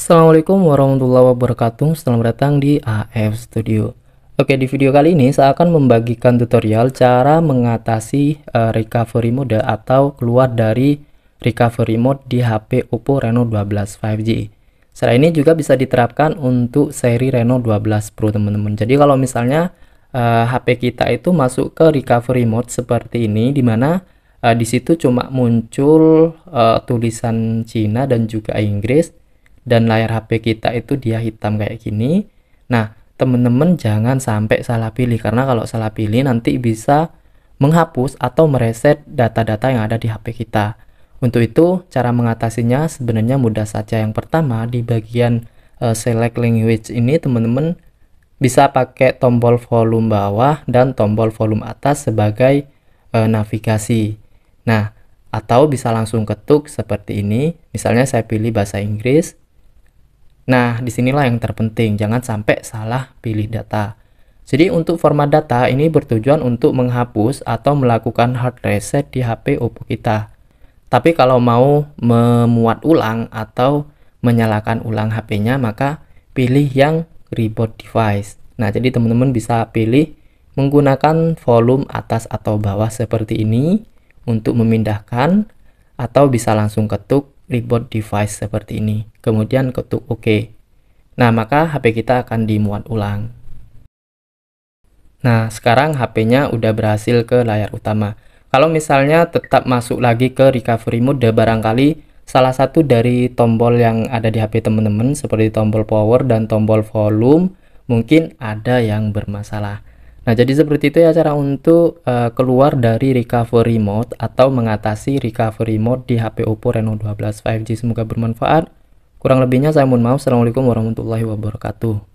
Assalamualaikum warahmatullahi wabarakatuh Selamat datang di AF Studio Oke di video kali ini saya akan membagikan tutorial cara mengatasi uh, recovery mode atau keluar dari recovery mode di HP Oppo Reno 12 5G Cara ini juga bisa diterapkan untuk seri Reno 12 Pro teman-teman Jadi kalau misalnya uh, eh, HP kita itu masuk ke recovery mode seperti ini Dimana uh, eh, disitu cuma muncul uh, tulisan Cina dan juga Inggris dan layar HP kita itu dia hitam kayak gini. Nah, teman-teman jangan sampai salah pilih karena kalau salah pilih nanti bisa menghapus atau mereset data-data yang ada di HP kita. Untuk itu, cara mengatasinya sebenarnya mudah saja. Yang pertama, di bagian uh, select language ini teman-teman bisa pakai tombol volume bawah dan tombol volume atas sebagai uh, navigasi. Nah, atau bisa langsung ketuk seperti ini. Misalnya saya pilih bahasa Inggris, Nah, disinilah yang terpenting, jangan sampai salah pilih data. Jadi untuk format data ini bertujuan untuk menghapus atau melakukan hard reset di HP Oppo kita. Tapi kalau mau memuat ulang atau menyalakan ulang HP-nya maka pilih yang reboot device. Nah, jadi teman-teman bisa pilih menggunakan volume atas atau bawah seperti ini untuk memindahkan atau bisa langsung ketuk reboot device seperti ini. Kemudian ketuk OK. Nah, maka HP kita akan dimuat ulang. Nah, sekarang HP-nya udah berhasil ke layar utama. Kalau misalnya tetap masuk lagi ke recovery mode, barangkali salah satu dari tombol yang ada di HP teman-teman, seperti tombol power dan tombol volume, mungkin ada yang bermasalah. Nah, jadi seperti itu ya cara untuk uh, keluar dari recovery mode atau mengatasi recovery mode di HP Oppo Reno 12 5G. Semoga bermanfaat. Kurang lebihnya saya mohon maaf. Assalamualaikum warahmatullahi wabarakatuh.